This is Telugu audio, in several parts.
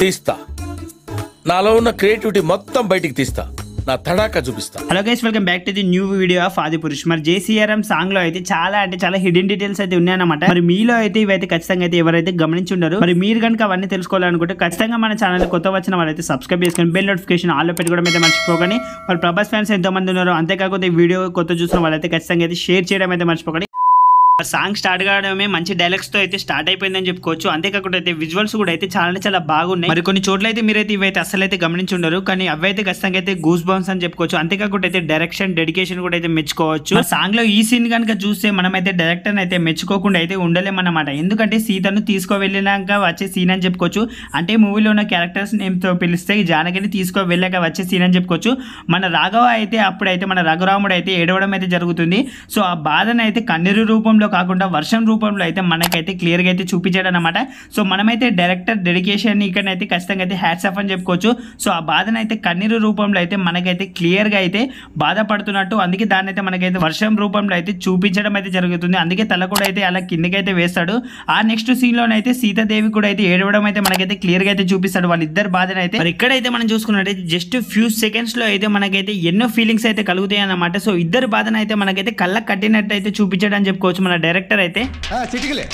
తీస్తా నాలో ఉన్న క్రియేటివిటీ మొత్తం బయటికి తీస్తా నా తడాక చూపిస్తా hello guys welcome back to the new video of Adipurush మరి జేసీఆర్ఎం సాంగ్ లో అయితే చాలా అంటే చాలా హిడెన్ డీటెయిల్స్ అయితే ఉన్నాయన్నమాట మరి మీలో అయితే ఇవైతే ఖచ్చితంగా అయితే ఎవరైతే గమనించి ఉండరు మరి మీరు కనుక అవన్నీ తెలుసుకోవాలనుకుంటే ఖచ్చితంగా మన ఛానల్ కొత్త వచ్చిన వాళ్ళైతే సబ్స్క్రైబ్ చేసుకొని బెల్ నోటిఫికేషన్ ఆల్లో పెట్టుకోవడం అయితే మర్చిపోకండి మరి ప్రభాస్ ఫ్యాన్స్ ఎంతో మంది ఉన్నారు అంతేకాకుండా ఈ వీడియో కొత్త చూసిన వాళ్ళైతే ఖచ్చితంగా అయితే షేర్ చేయడం అయితే మర్చిపోకండి సాంగ్ స్టార్ట్ కావడమే మంచి డైలాగ్స్ తో అయితే స్టార్ట్ అయిపోయిందని చెప్పుకోవచ్చు అంతేకాకుండా అయితే విజువల్స్ కూడా అయితే చాలా చాలా బాగున్నాయి మరి కొన్ని చోట్ల అయితే మీరైతే ఇవైతే అసలు అయితే గమనించి ఉండరు కానీ అవైతే ఖచ్చితంగా అయితే గూస్ బౌన్స్ అని చెప్పుకోవచ్చు అంతేకాకుండా అయితే డైరెక్షన్ డెడికేషన్ కూడా అయితే మెచ్చుకోవచ్చు సాంగ్ లో ఈ సీన్ కనుక చూస్తే మనం అయితే డైరెక్టర్ అయితే మెచ్చుకోకుండా అయితే ఉండలేమన్నమాట ఎందుకంటే సీతను తీసుకువెళ్ళినాక వచ్చే సీన్ అని చెప్పుకోవచ్చు అంటే మూవీలో ఉన్న క్యారెక్టర్స్ నేమ్తో పిలిస్తే జానకిని తీసుకో వెళ్ళాక వచ్చే సీన్ అని చెప్పుకోవచ్చు మన రాఘవ అయితే అప్పుడైతే మన రఘురాముడు అయితే ఏడవడం అయితే జరుగుతుంది సో ఆ బాధను అయితే కన్నీరు రూపంలో కాకుండా వర్షం రూపంలో అయితే మనకైతే క్లియర్గా అయితే చూపించాడు అనమాట సో మనమైతే డైరెక్టర్ డెడికేషన్ ఇక్కడైతే ఖచ్చితంగా అయితే హ్యాట్స్ ఆఫ్ అని చెప్పుకోవచ్చు సో ఆ బాధను అయితే కన్నీరు రూపంలో అయితే మనకైతే క్లియర్గా అయితే బాధపడుతున్నట్టు అందుకే దాన్ని అయితే మనకైతే వర్షం రూపంలో అయితే చూపించడం అయితే జరుగుతుంది అందుకే తల కూడా అయితే అలా కిందకైతే వేస్తాడు ఆ నెక్స్ట్ సీన్లోనైతే సీతాదేవి కూడా అయితే ఏడవడం అయితే మనకైతే క్లియర్గా అయితే చూపిస్తాడు వాళ్ళిద్దరు బాధను అయితే మరి ఇక్కడైతే మనం చూసుకున్నట్టయితే జస్ట్ ఫ్యూ సెకండ్స్లో అయితే మనకైతే ఎన్నో ఫీలింగ్స్ అయితే కలుగుతాయి అన్నమాట సో ఇద్దరు బాధను అయితే మనకైతే కళ్ళ కట్టినట్టు అయితే చూపించడం చెప్పుకోవచ్చు మన డైరెక్టర్ అయితే చిటికలే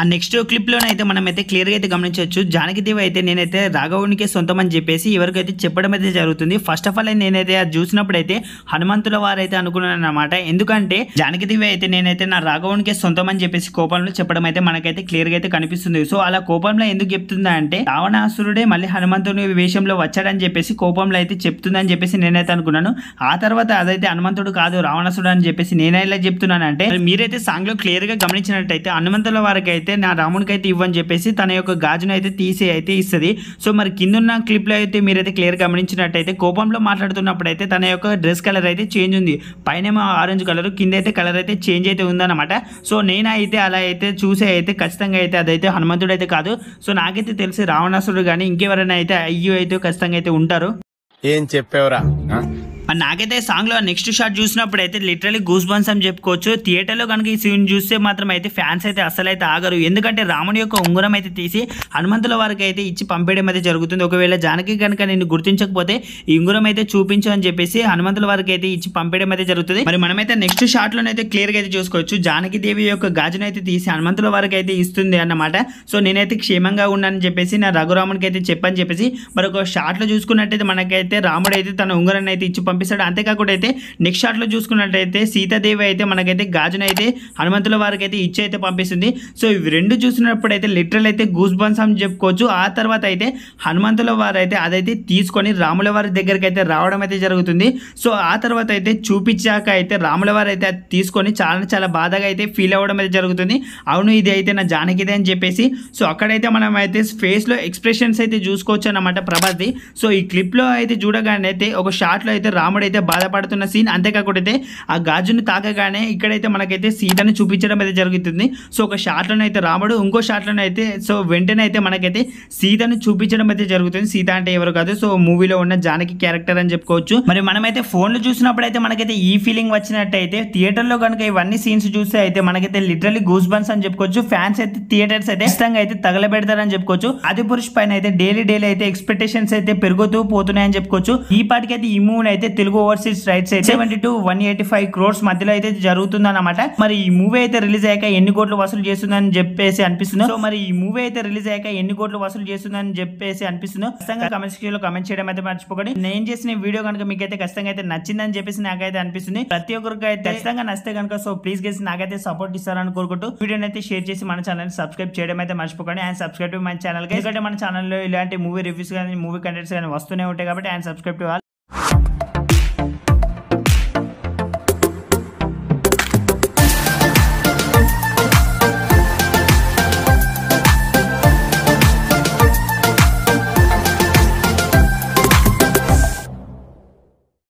ఆ నెక్స్ట్ లో అయితే మనం అయితే క్లియర్ గా గమనించవచ్చు జానకిదేవి అయితే నేనైతే రాఘవునికి సొంతం అని చెప్పేసి ఎవరికైతే చెప్పడం అయితే జరుగుతుంది ఫస్ట్ ఆఫ్ ఆల్ నేనైతే అది చూసినప్పుడు అయితే హనుమంతుల వారైతే అనుకున్నాను అనమాట ఎందుకంటే జానకిదేవి అయితే నేనైతే నా రాఘవునికి సొంతం అని చెప్పేసి కోపంలో చెప్పడం అయితే మనకైతే క్లియర్ గా అయితే కనిపిస్తుంది సో అలా కోపంలో ఎందుకు చెప్తుంది అంటే రావణాసురుడే మళ్ళీ హనుమంతుని వేషంలో వచ్చాడని చెప్పేసి కోపంలో అయితే చెప్తుందని చెప్పేసి నేనైతే అనుకున్నాను ఆ తర్వాత అదైతే హనుమంతుడు కాదు రావణాసురుడు అని చెప్పేసి నేనైలా ఇలా అంటే మీరైతే క్లియర్ గా గమనించినట్టయితే హనుమంతుల వారికి అయితే అయితే నా రాముడికి అయితే ఇవ్వని చెప్పేసి తన యొక్క గాజును అయితే తీసి అయితే ఇస్తుంది సో మరి ఉన్న క్లిప్లో అయితే మీరైతే క్లియర్ గమనించినట్టయితే కోపంలో మాట్లాడుతున్నప్పుడు అయితే తన యొక్క డ్రెస్ కలర్ అయితే చేంజ్ ఉంది పైనేమో ఆరెంజ్ కలర్ కింద అయితే కలర్ అయితే చేంజ్ అయితే ఉందన్నమాట సో నేను అయితే అలా అయితే చూసే అయితే ఖచ్చితంగా అయితే అదైతే హనుమంతుడు అయితే కాదు సో నాకైతే తెలిసి రావణాసురుడు కానీ ఇంకెవరైనా అయితే అయ్యో అయితే ఖచ్చితంగా అయితే ఉంటారు ఏం చెప్పేవరా అండ్ నాకైతే సాంగ్లో నెక్స్ట్ షాట్ చూసినప్పుడు అయితే లిటరలీ గూస్ బన్స్ అని చెప్పుకోవచ్చు థియేటర్లో కనుక ఈ సీన్ చూస్తే మాత్రం అయితే ఫ్యాన్స్ అయితే అసలు అయితే ఆగరు ఎందుకంటే రాముడి యొక్క ఉంగరం అయితే తీసి హనుమంతుల వారికి అయితే ఇచ్చి పంపేయడం అయితే జరుగుతుంది ఒకవేళ జానకి కనుక నేను గుర్తించకపోతే ఈ ఉంగరం అయితే చూపించు అని చెప్పేసి హనుమంతుల వారికి అయితే ఇచ్చి పంపేయడం అయితే జరుగుతుంది మరి మనమైతే నెక్స్ట్ షాట్ అయితే క్లియర్ గా అయితే చూసుకోవచ్చు జానకి దేవి యొక్క గాజును అయితే తీసి హనుమంతుల వారికి అయితే ఇస్తుంది అన్నమాట సో నేనైతే క్షేమంగా ఉన్నానని చెప్పేసి నా రఘురాముడికి అయితే చెప్పని చెప్పేసి మరొక షాట్ లో చూసుకున్నట్టయితే మనకైతే రాముడు అయితే తన ఉంగరాన్ని అయితే ఇచ్చి పంపిస్తాడు అంతేకాకుండా అయితే నెక్స్ట్ షాట్లో చూసుకున్నట్టయితే సీతాదేవి అయితే మనకైతే గాజున అయితే హనుమంతుల వారికి అయితే ఇచ్చి అయితే పంపిస్తుంది సో ఇవి రెండు చూసినప్పుడు అయితే లిటరల్ అయితే గూస్ బన్స్ అని చెప్పుకోవచ్చు ఆ తర్వాత అయితే హనుమంతుల వారు అయితే అదైతే తీసుకొని రాముల వారి దగ్గరికి అయితే రావడం అయితే జరుగుతుంది సో ఆ తర్వాత అయితే చూపించాక అయితే రాముల వారు అయితే అది తీసుకొని చాలా చాలా బాధగా అయితే ఫీల్ అవ్వడం అయితే జరుగుతుంది అవును ఇది అయితే నా జానకిదే అని చెప్పేసి సో అక్కడైతే మనం అయితే ఫేస్లో ఎక్స్ప్రెషన్స్ అయితే చూసుకోవచ్చు అన్నమాట ప్రభాస్ది సో ఈ క్లిప్లో అయితే చూడగానే అయితే ఒక షార్ట్లో అయితే అయితే బాధపడుతున్న సీన్ అంతేకాకుండా అయితే ఆ గాజుని తాకగానే ఇక్కడైతే మనకైతే సీతను చూపించడం అయితే జరుగుతుంది సో ఒక షాట్లో అయితే రాముడు ఇంకో షాట్లో అయితే సో వెంటనే అయితే మనకైతే సీతను చూపించడం అయితే జరుగుతుంది సీత అంటే ఎవరు కాదు సో మూవీలో ఉన్న జానకి క్యారెక్టర్ అని చెప్పుకోవచ్చు మరి మనమైతే ఫోన్లు చూసినప్పుడు అయితే మనకైతే ఈ ఫీలింగ్ వచ్చినట్టయితే థియేటర్లో కనుక ఇవన్నీ సీన్స్ చూస్తే అయితే మనకైతే లిటరలీ గూస్ బన్స్ అని చెప్పుకోవచ్చు ఫ్యాన్స్ అయితే థియేటర్స్ అయితే ఇష్టంగా అయితే తగలబెడతారని చెప్పుకోవచ్చు అది పురుష్ పైన అయితే డైలీ డైలీ అయితే ఎక్స్పెక్టేషన్స్ అయితే పెరుగుతూ పోతున్నాయని చెప్పుకోవచ్చు ఈ పాటికి అయితే ఈ మూవీ అయితే Telugu overseas rights seventy to one eighty five crores మధ్యలో అయితే జరుగుతుంది అనమాట మరి ఈ మూవీ అయితే రిలీజ్ అయ్యాక ఎన్ని కోట్లు వసూలు చేస్తుందని చెప్పేసి అనిపిస్తుంది సో మరి ఈ మూవీ అయితే రిలీజ్ అయ్యాక ఎన్ని కోట్లు వసూలు చేస్తుందని చెప్పేసి అనిపిస్తుంది ఖచ్చితంగా కమెంట్ సెక్షన్ లో కమెంట్ చేయడం అయితే మర్చిపోకండి నేను చేసిన వీడియో కనుక మీకు అయితే ఖచ్చితంగా అయితే నచ్చిందని చెప్పేసి నాకైతే అనిపిస్తుంది ప్రతి ఒక్కరికి అయితే ఖచ్చితంగా నచ్చితే కనుక సో ప్లీజ్ గేసి నాకైతే సపోర్ట్ ఇస్తారని కోరుకుంటూ వీడియోని అయితే షేర్ చేసి మన ఛానల్ సబ్స్క్రైబ్ చేయడం అయితే మర్చిపోకండి అండ్ సబ్స్క్రైబ్ మన ఛానల్ ఎందుకంటే మన ఛానల్లో ఇలాంటి మూవీ రివ్యూస్ కానీ మూవీ కంటెంట్స్ కానీ వస్తూనే ఉంటాయి కాబట్టి అండ్ సబ్స్క్రైబ్ టు